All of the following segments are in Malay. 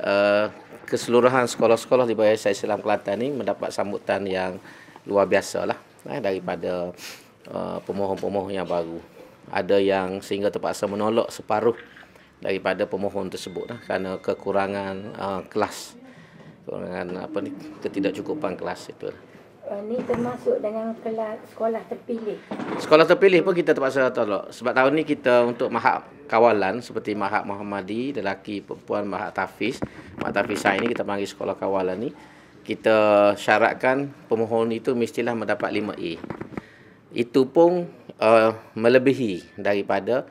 Eh, keseluruhan sekolah-sekolah di Bahasa Islam Kelantan ini mendapat sambutan yang luar biasa lah eh, daripada uh, pemohon-pemohon yang baru. Ada yang sehingga terpaksa menolak separuh daripada pemohon tersebut lah, kerana kekurangan uh, kelas, kekurangan apa ni, ketidakcukupan kelas itu. Lah. Eh, ni termasuk dengan kelas sekolah terpilih. Sekolah terpilih pun kita terpaksa tolak. Sebab tahun ni kita untuk mahak kawalan seperti mahak Muhammadi, lelaki perempuan mahak Tafiz. Mahak Tafiz ini kita panggil sekolah kawalan ni. Kita syaratkan pemohon itu mestilah mendapat 5A. Itu pun uh, melebihi daripada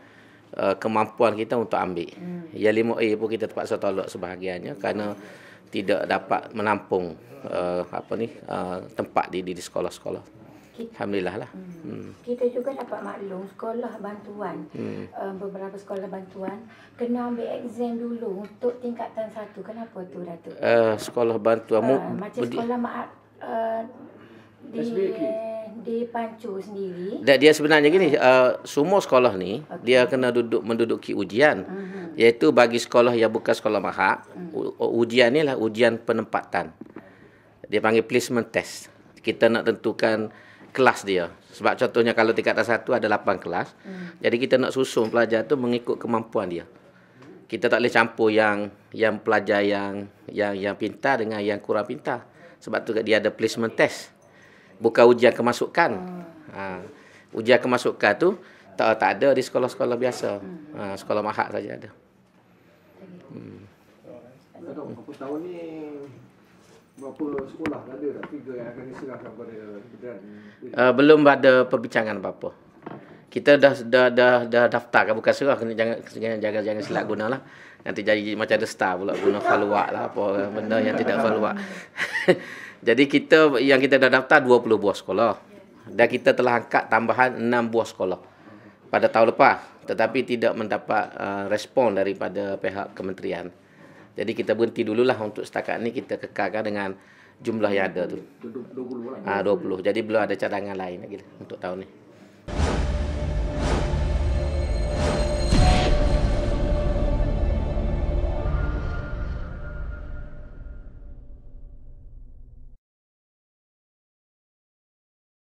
uh, kemampuan kita untuk ambil. Hmm. Yang 5A pun kita terpaksa tolak sebahagiannya kerana hmm tidak dapat menampung uh, apa ni uh, tempat di di sekolah-sekolah. Alhamdulillah lah. Hmm. hmm. Kita juga dapat maklum sekolah bantuan. Hmm. Uh, beberapa sekolah bantuan kena ambil exam dulu untuk tingkatan satu. Kenapa tu Datuk? Uh, sekolah bantuan uh, macam sekolah mak uh, di di Pancu sendiri. dia sebenarnya gini, uh, semua sekolah ni okay. dia kena duduk menduduki ujian. Uh-huh iaitu bagi sekolah yang bukan sekolah maha hmm. ujian ni lah ujian penempatan dia panggil placement test kita nak tentukan kelas dia sebab contohnya kalau tingkat atas satu ada 8 kelas hmm. jadi kita nak susun pelajar tu mengikut kemampuan dia kita tak boleh campur yang yang pelajar yang yang yang pintar dengan yang kurang pintar sebab tu dia ada placement test bukan ujian kemasukan hmm. ha. ujian kemasukan tu tak, tak ada di sekolah-sekolah biasa. Hmm. Ha, sekolah mahak saja ada. Hmm. Uh, belum ada perbincangan apa-apa. Kita dah dah dah, dah daftar kan bukan serah kena jangan jangan jangan silap gunalah. Nanti jadi macam ada star pula guna faluak lah apa benda yang tidak faluak. jadi kita yang kita dah daftar 20 buah sekolah. Dan kita telah angkat tambahan 6 buah sekolah pada tahun lepas tetapi tidak mendapat uh, respon daripada pihak kementerian. Jadi kita berhenti dululah untuk setakat ini kita kekalkan dengan jumlah yang ada tu. 20. Lah. Ah 20. Jadi belum ada cadangan lain lagi lah untuk tahun ni.